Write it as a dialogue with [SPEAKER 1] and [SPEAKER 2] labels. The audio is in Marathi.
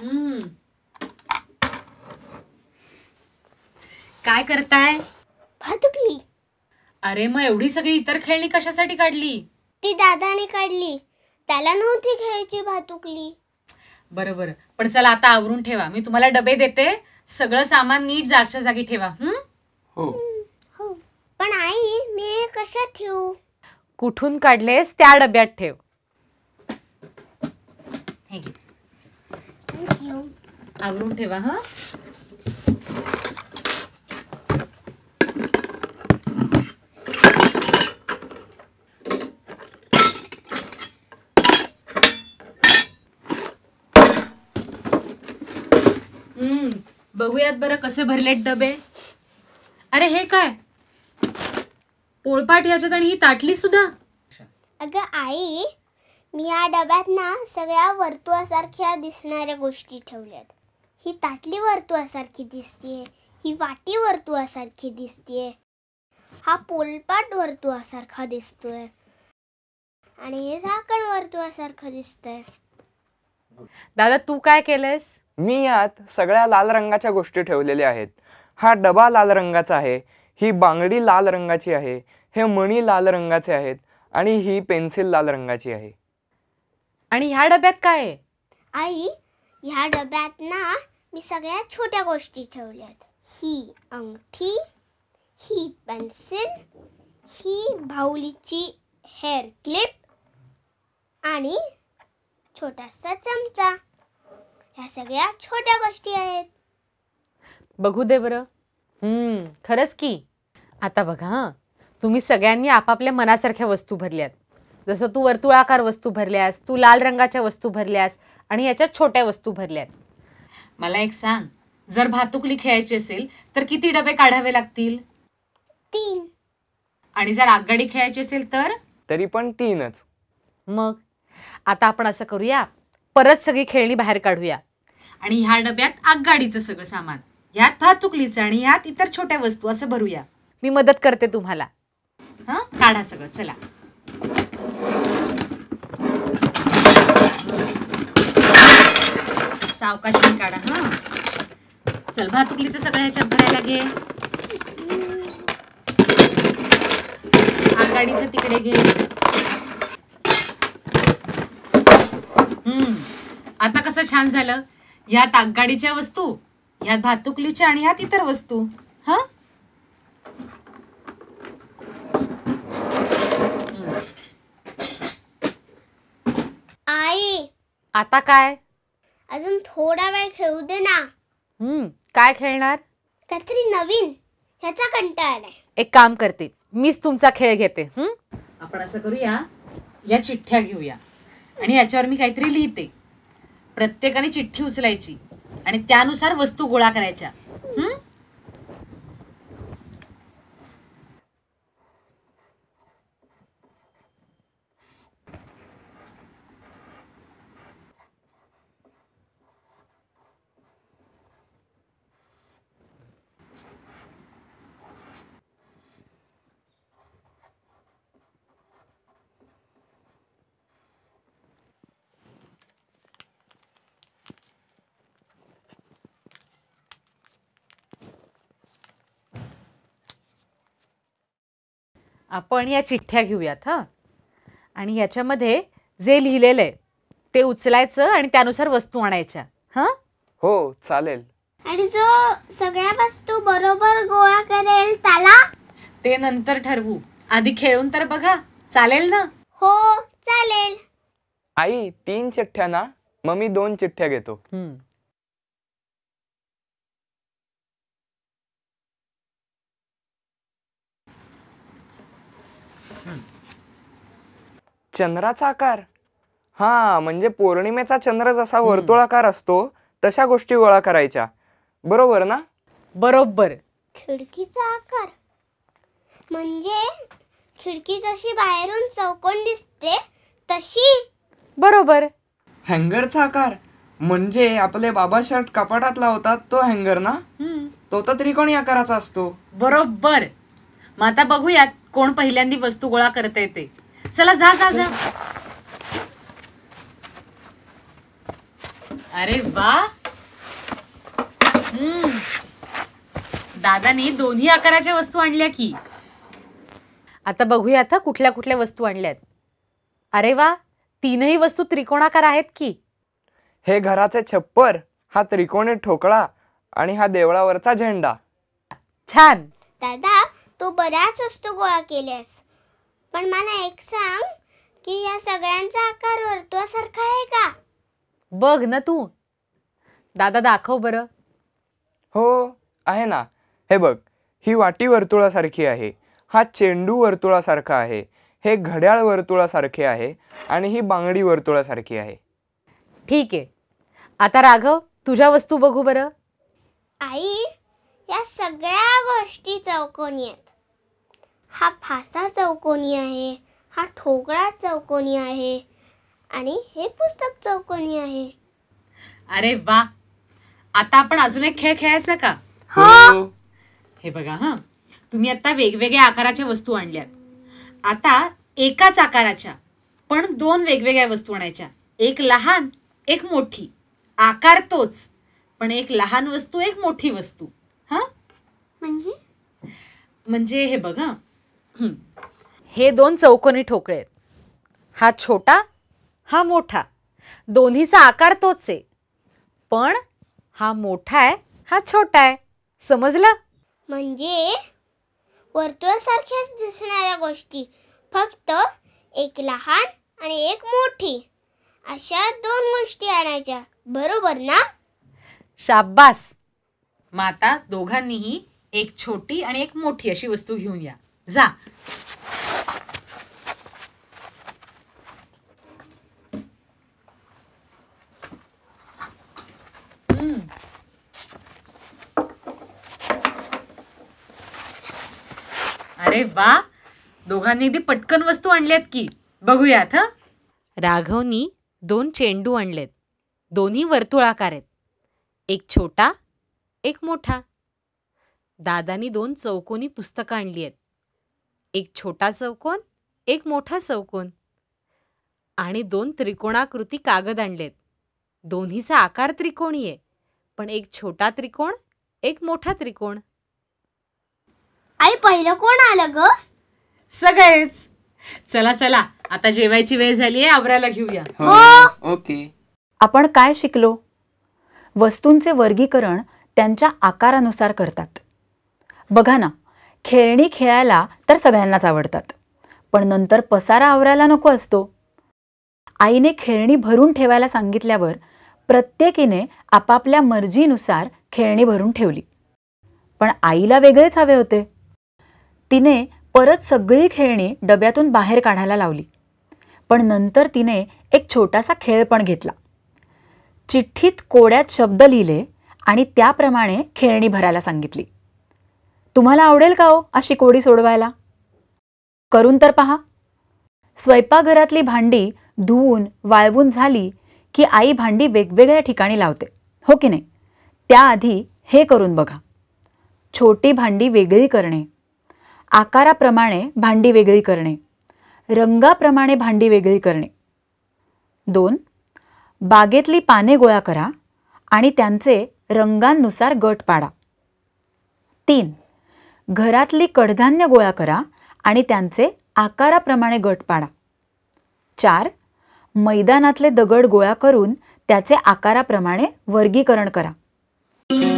[SPEAKER 1] हम्म काय करताय भातुकली अरे मग एवढी सगळी इतर खेळणी कशासाठी काढली ती दादाने काढली त्याला नव्हती खेळायची भातुकली बरोबर पण चला आता आवरून ठेवा मी तुम्हाला डबे देते सगळं सामान नीट जागच्या जागी ठेवा हम्म हो. हो. पण
[SPEAKER 2] आई मी कशा ठेवू
[SPEAKER 1] कुठून काढलेस त्या डब्यात ठेव आवरून ठेवा हम्म बघूयात बरं कसे भरलेत डबे अरे हे काय पोळपाट याच्यात आणि ही ताटली सुद्धा
[SPEAKER 2] अगं आई मी या डब्यात ना सगळ्या वर्तुळासारख्या दिसणाऱ्या गोष्टी ठेवल्यात ही ताटली वर्तुळासारखी दिसतीये ही वाटी वर्तुळासारखी दिसतीये हा पोलपाट वर्तुळासारखा दिसतोय आणि हे झाकण वर्तुळासारखं दिसतंय
[SPEAKER 3] दादा तू काय केलंयस मी यात सगळ्या लाल रंगाच्या गोष्टी ठेवलेल्या आहेत हा डबा लाल रंगाचा आहे ही बांगडी लाल रंगाची आहे हे मणी लाल रंगाचे आहेत आणि ही पेन्सिल लाल रंगाची आहे
[SPEAKER 2] आणि ह्या डब्यात काय आहे आई ह्या डब्यात ना मी सगळ्या छोट्या गोष्टी ठेवल्यात ही अंगठी ही पेन्सिल ही भाऊलीची हेअर क्लिप आणि छोटासा चमचा ह्या सगळ्या छोट्या गोष्टी आहेत
[SPEAKER 1] बघू दे बर हम्म, खरंच की आता बघा तुम्ही सगळ्यांनी आपापल्या मनासारख्या वस्तू भरल्यात जसं तू वर्तुळाकार वस्तू भरल्यास तू लाल रंगाच्या वस्तू भरल्यास आणि याच्यात छोट्या वस्तू भरल्यात मला एक सांग जर भातुकली खेळायची असेल तर किती डबे काढावे लागतील तीन आणि जर आगगाडी खेळायची असेल तर
[SPEAKER 3] तरी पण तीनच
[SPEAKER 1] मग आता आपण असं करूया परत सगळी खेळणी बाहेर काढूया आणि ह्या डब्यात आगगाडीचं सगळं सामान ह्यात भातुकलीचं आणि यात इतर छोट्या वस्तू असं भरूया मी मदत करते तुम्हाला हा काढा सगळं चला सावकाशी काढा हा चल भातुकलीचं सगळं ह्याच्यात भरायला घे आघाडीचं तिकडे घे हम्म आता कसं छान झालं ह्यात आगगाडीच्या वस्तू ह्यात भातुकलीच्या आणि ह्यात इतर वस्तू हा
[SPEAKER 2] आई आता काय अजून थोडा वेळ खेळू दे ना हम्म काय खेळणार काहीतरी नवीन ह्याचा कंटाळ आहे एक काम करते
[SPEAKER 1] मीच तुमचा खेळ घेते हं? आपण असं करूया या चिठ्ठ्या घेऊया आणि याच्यावर मी काहीतरी लिहिते प्रत्येकाने चिठ्ठी उचलायची आणि त्यानुसार वस्तू गोळा करायच्या हं? आपण या चिठ्ठ्या घेऊयात हां आणि याच्यामध्ये जे लिहिलेलं
[SPEAKER 2] ते उचलायचं आणि त्यानुसार वस्तू आणायच्या
[SPEAKER 1] हां
[SPEAKER 3] हो चालेल
[SPEAKER 2] आणि जो सगळ्या वस्तू बरोबर गोळा करेल त्याला ते नंतर ठरवू आधी खेळून तर बघा चालेल ना हो चालेल
[SPEAKER 3] आई तीन चिठ्ठ्या ना मग दोन चिठ्ठ्या घेतो चंद्राचा आकार हा म्हणजे पौर्णिमेचा चंद्र जसा वर्तुळाकार असतो तशा गोष्टी गोळा करायच्या बरोबर ना बरोबर
[SPEAKER 2] खिडकीचा आकार म्हणजे खिडकी जशी बाहेरून चौकोन दिसते तशी
[SPEAKER 3] बरोबर हँगरचा आकार म्हणजे आपले बाबा शर्ट कपाटात लावतात तो हँगर ना तो तर त्रिकोणी आकाराचा असतो बरोबर मग आता
[SPEAKER 1] बघूयात कोण पहिल्यांदी वस्तू गोळा करता येते चला जा जा जा अरे वा दादानी दोन्ही आकाराच्या वस्तू आणल्या की आता बघूया आता कुठल्या कुठल्या वस्तू आणल्यात अरे वा तीनही वस्तू
[SPEAKER 3] त्रिकोणाकार आहेत की हे घराचे छप्पर हा त्रिकोणी ठोकळा आणि हा देवळावरचा झेंडा छान
[SPEAKER 2] दादा तू बऱ्याच वस्तू गोळा केल्यास पण मला एक सांग की या सगळ्यांचा आकार वर्तुळासारखा आहे का
[SPEAKER 1] बघ ना तू दादा दाखव बरं
[SPEAKER 3] हो आहे ना हे बघ ही वाटी वर्तुळासारखी आहे हा चेंडू वर्तुळासारखा आहे हे घड्याळ वर्तुळासारखे आहे आणि ही बांगडी वर्तुळासारखी आहे ठीक आहे
[SPEAKER 1] आता राघव तुझ्या वस्तू बघू बरं
[SPEAKER 2] आई या सगळ्या गोष्टी चौकोनी आहेत हा फासा चौकोनी आहे हा ठोकळा चौकोनी आहे आणि हे पुस्तक चौकोनी आहे
[SPEAKER 1] अरे वा आता आपण अजून एक खेळ खेळायचा का हो हे बघा हा तुम्ही आता वेगवेगळ्या आकाराच्या वस्तू आणल्यात आता एकाच आकाराच्या पण दोन वेगवेगळ्या वस्तू आणायच्या एक लहान एक मोठी आकार तोच पण एक लहान वस्तू एक मोठी वस्तू हा म्हणजे म्हणजे हे बघा हे दोन चौकोनी ठोकळे आहेत हा छोटा हा मोठा दोन्हीचा आकार तोच आहे पण हा मोठा आहे
[SPEAKER 2] हा छोटा आहे समजलं म्हणजे वर्तुळासारख्याच दिसणाऱ्या गोष्टी फक्त एक लहान आणि एक मोठी अशा दोन गोष्टी आणायच्या बरोबर ना शाब्बास
[SPEAKER 1] माता दोघांनीही एक छोटी आणि एक मोठी अशी वस्तू घेऊन या जा अरे वा दोघांनी अगदी पटकन वस्तू आणल्यात की बघूयात हा राघवनी दोन चेंडू आणलेत दोन्ही वर्तुळाकार आहेत एक छोटा एक मोठा दादानी दोन चौकोनी पुस्तकं आणली आहेत एक छोटा चौकोन एक मोठा चौकोन आणि दोन त्रिकोणाकृती कागद आणलेत दोन्हीचा आकार त्रिकोणी आहे पण एक छोटा त्रिकोण एक मोठा त्रिकोण आई पहिलं कोण आलं ग सगळेच चला चला आता जेवायची वेळ झाली आहे आवरायला घेऊया हो.
[SPEAKER 4] हो. ओके आपण काय शिकलो वस्तूंचे वर्गीकरण त्यांच्या आकारानुसार करतात बघा ना खेळणी खेळायला तर सगळ्यांनाच आवडतात पण नंतर पसारा आवरायला नको असतो आईने खेळणी भरून ठेवायला सांगितल्यावर प्रत्येकीने आपापल्या मर्जीनुसार खेळणी भरून ठेवली पण आईला वेगळेच हवे होते तिने परत सगळी खेळणी डब्यातून बाहेर काढायला लावली पण नंतर तिने एक छोटासा खेळ पण घेतला चिठ्ठीत कोड्यात शब्द लिहिले आणि त्याप्रमाणे खेळणी भरायला सांगितली तुम्हाला आवडेल का हो अशी कोडी सोडवायला करून तर पहा स्वयंपाकघरातली भांडी धुवून वाळवून झाली की आई भांडी वेगवेगळ्या ठिकाणी लावते हो की नाही त्याआधी हे करून बघा छोटी भांडी वेगळी करणे आकाराप्रमाणे भांडी वेगळी करणे रंगाप्रमाणे भांडी वेगळी करणे दोन बागेतली पाने गोळा करा आणि त्यांचे रंगांनुसार गट पाडा तीन घरातली कडधान्य गोळा करा आणि त्यांचे आकाराप्रमाणे गट पाडा चार मैदानातले दगड गोळा करून त्याचे आकाराप्रमाणे वर्गीकरण करा